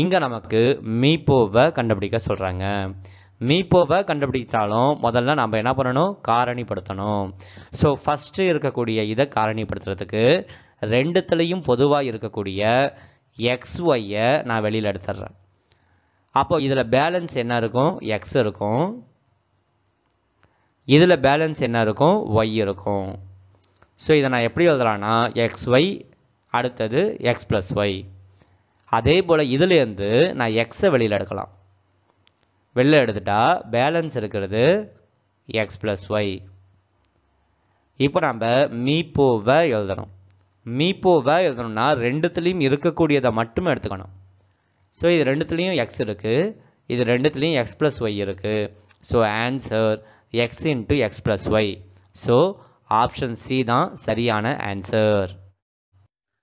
இங்கே நமக்கு மீப்போவை கண்டுபிடிக்க சொல்கிறாங்க மீப்போவை கண்டுபிடித்தாலும் முதல்ல நம்ம என்ன பண்ணணும் காரணிப்படுத்தணும் ஸோ ஃபஸ்ட்டு இருக்கக்கூடிய இதை காரணிப்படுத்துறதுக்கு ரெண்டுத்துலேயும் பொதுவாக இருக்கக்கூடிய எக்ஸ் ஒய்யை நான் வெளியில் எடுத்துடுறேன் அப்போ இதில் பேலன்ஸ் என்ன இருக்கும் எக்ஸ் இருக்கும் இதில் பேலன்ஸ் என்ன இருக்கும் ஒய் இருக்கும் ஸோ இதை நான் எப்படி எழுதுறான்னா எக்ஸ் ஒய் அடுத்தது எக்ஸ் ப்ளஸ் ஒய் அதே போல் இதுலேருந்து நான் எக்ஸை வெளியில் எடுக்கலாம் வெளில எடுத்துட்டா பேலன்ஸ் இருக்கிறது எக்ஸ் ப்ளஸ் ஒய் இப்போ நம்ம மீப்போவை எழுதணும் மீப்போவை எழுதணும்னா ரெண்டுத்துலேயும் இருக்கக்கூடியதை மட்டும் எடுத்துக்கணும் ஸோ இது ரெண்டுத்துலேயும் எக்ஸ் இருக்குது இது ரெண்டுத்துலேயும் எக்ஸ் ப்ளஸ் ஒய் இருக்குது so answer X into X plus Y so option C தான் சரியான ஆன்சர்